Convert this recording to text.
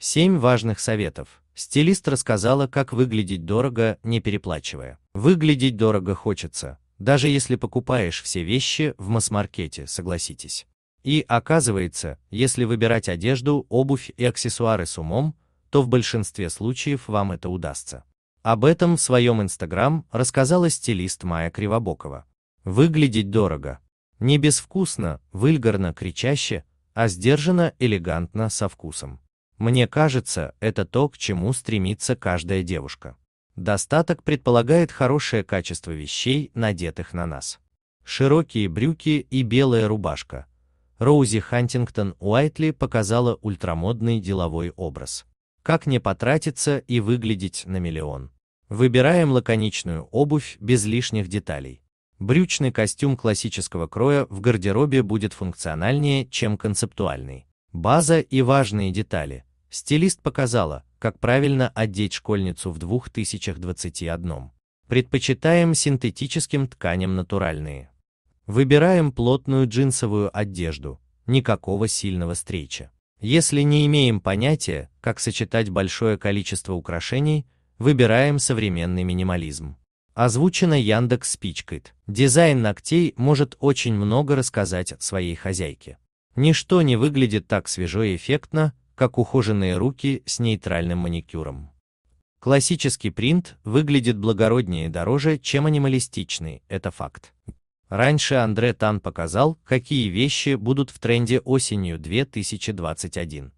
Семь важных советов. Стилист рассказала, как выглядеть дорого, не переплачивая. Выглядеть дорого хочется, даже если покупаешь все вещи в масс-маркете, согласитесь. И оказывается, если выбирать одежду, обувь и аксессуары с умом, то в большинстве случаев вам это удастся. Об этом в своем инстаграм рассказала стилист Майя Кривобокова. Выглядеть дорого. Не безвкусно, вульгарно, кричаще, а сдержанно, элегантно, со вкусом. Мне кажется, это то, к чему стремится каждая девушка. Достаток предполагает хорошее качество вещей, надетых на нас. Широкие брюки и белая рубашка. Роузи Хантингтон Уайтли показала ультрамодный деловой образ. Как не потратиться и выглядеть на миллион. Выбираем лаконичную обувь без лишних деталей. Брючный костюм классического кроя в гардеробе будет функциональнее, чем концептуальный. База и важные детали. Стилист показала, как правильно одеть школьницу в 2021. Предпочитаем синтетическим тканям натуральные. Выбираем плотную джинсовую одежду, никакого сильного стрича. Если не имеем понятия, как сочетать большое количество украшений, выбираем современный минимализм. Озвучено Яндекс Спичкайт. Дизайн ногтей может очень много рассказать своей хозяйке. Ничто не выглядит так свежо и эффектно, как ухоженные руки с нейтральным маникюром. Классический принт выглядит благороднее и дороже, чем анималистичный, это факт. Раньше Андре Тан показал, какие вещи будут в тренде осенью 2021.